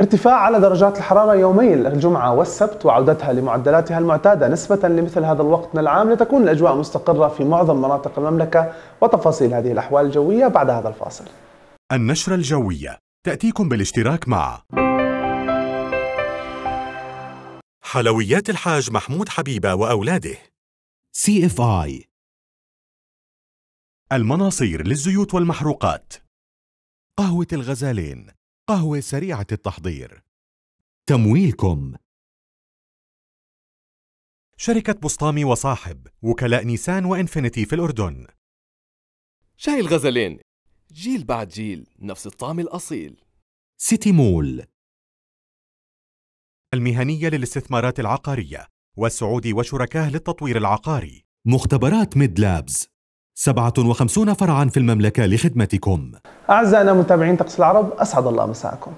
ارتفاع على درجات الحرارة يومي الجمعة والسبت وعودتها لمعدلاتها المعتادة نسبة لمثل هذا الوقت من العام لتكون الأجواء مستقرة في معظم مناطق المملكة وتفاصيل هذه الأحوال الجوية بعد هذا الفاصل النشرة الجوية تأتيكم بالاشتراك مع حلويات الحاج محمود حبيبة وأولاده سي اف اي المناصير للزيوت والمحروقات قهوة الغزالين قهوة سريعة التحضير تمويلكم شركة بسطامي وصاحب وكلاء نيسان وإنفينيتي في الأردن شاي الغزلين جيل بعد جيل نفس الطعم الأصيل سيتي مول المهنية للاستثمارات العقارية والسعودي وشركاه للتطوير العقاري مختبرات ميد لابز 57 فرعا في المملكة لخدمتكم أعزائنا متابعين طقس العرب أسعد الله مساءكم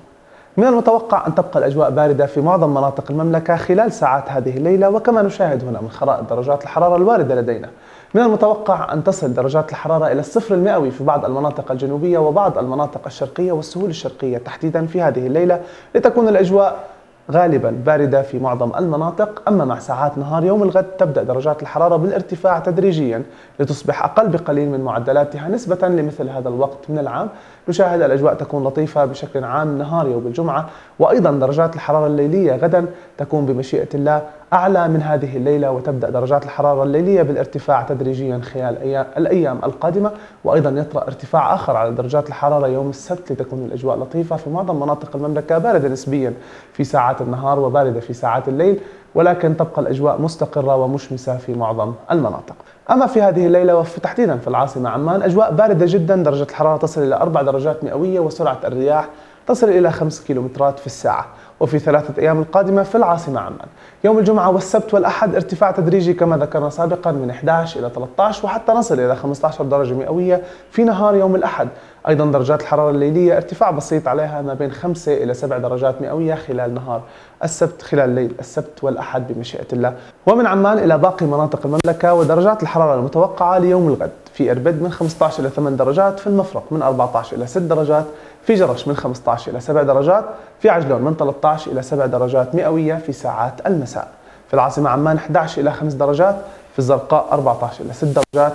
من المتوقع أن تبقى الأجواء باردة في معظم مناطق المملكة خلال ساعات هذه الليلة وكما نشاهد هنا من خرائط درجات الحرارة الواردة لدينا من المتوقع أن تصل درجات الحرارة إلى الصفر المئوي في بعض المناطق الجنوبية وبعض المناطق الشرقية والسهول الشرقية تحديدا في هذه الليلة لتكون الأجواء غالبا باردة في معظم المناطق أما مع ساعات نهار يوم الغد تبدأ درجات الحرارة بالارتفاع تدريجيا لتصبح أقل بقليل من معدلاتها نسبة لمثل هذا الوقت من العام نشاهد الأجواء تكون لطيفة بشكل عام نهار يوم الجمعة وأيضا درجات الحرارة الليلية غدا تكون بمشيئة الله أعلى من هذه الليلة وتبدأ درجات الحرارة الليلية بالارتفاع تدريجيا خلال الأيام القادمة وأيضا يطرأ ارتفاع آخر على درجات الحرارة يوم السبت لتكون الأجواء لطيفة في معظم مناطق المملكة باردة نسبيا في ساعات النهار وباردة في ساعات الليل ولكن تبقى الأجواء مستقرة ومشمسة في معظم المناطق أما في هذه الليلة وتحديدا في العاصمة عمان أجواء باردة جدا درجة الحرارة تصل إلى 4 درجات مئوية وسرعة الرياح تصل إلى 5 كيلومترات في الساعة وفي ثلاثة أيام القادمة في العاصمة عمان يوم الجمعة والسبت والأحد ارتفاع تدريجي كما ذكرنا سابقا من 11 إلى 13 وحتى نصل إلى 15 درجة مئوية في نهار يوم الأحد أيضا درجات الحرارة الليلية ارتفاع بسيط عليها ما بين 5 إلى 7 درجات مئوية خلال نهار السبت خلال ليل السبت والأحد بمشيئة الله ومن عمان إلى باقي مناطق المملكة ودرجات الحرارة المتوقعة ليوم الغد في إربد من 15 إلى 8 درجات في المفرق من 14 إلى 6 درجات في جرش من 15 إلى 7 درجات في عجلون من 13 إلى 7 درجات مئوية في ساعات المساء في العاصمة عمان 11 إلى 5 درجات في الزرقاء 14 إلى 6 درجات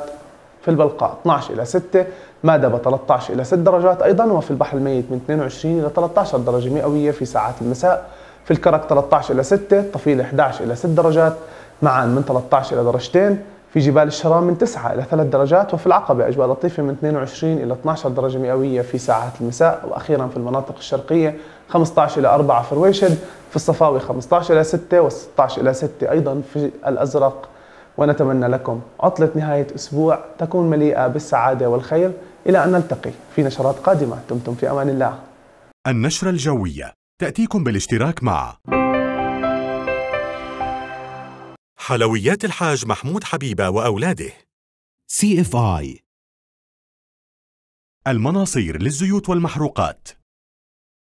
في البلقاء 12 إلى 6 مادبة 13 إلى 6 درجات أيضا وفي البحر الميت من 22 إلى 13 درجة مئوية في ساعات المساء في الكرك 13 إلى 6 طفيل 11 إلى 6 درجات معان من 13 إلى درجتين في جبال الشرام من 9 إلى 3 درجات وفي العقبة أجواء لطيفة من 22 إلى 12 درجة مئوية في ساعات المساء وأخيرا في المناطق الشرقية 15 إلى 4 في رويشد في الصفاوي 15 إلى 6 و16 إلى 6 أيضا في الأزرق ونتمنى لكم عطلة نهاية أسبوع تكون مليئة بالسعادة والخير إلى أن نلتقي في نشرات قادمة دمتم في أمان الله النشرة الجوية تأتيكم بالاشتراك مع حلويات الحاج محمود حبيبة وأولاده CFI المناصير للزيوت والمحروقات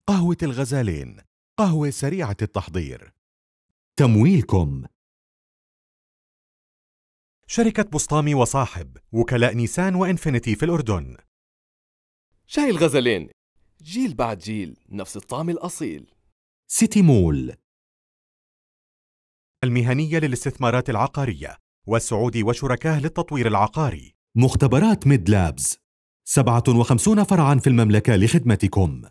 قهوة الغزالين قهوة سريعة التحضير تمويلكم شركة بسطامي وصاحب وكلاء نيسان وإنفينيتي في الأردن شاي الغزلين جيل بعد جيل نفس الطعم الأصيل سيتي مول المهنية للاستثمارات العقارية والسعودي وشركاه للتطوير العقاري مختبرات ميد لابز 57 فرعا في المملكة لخدمتكم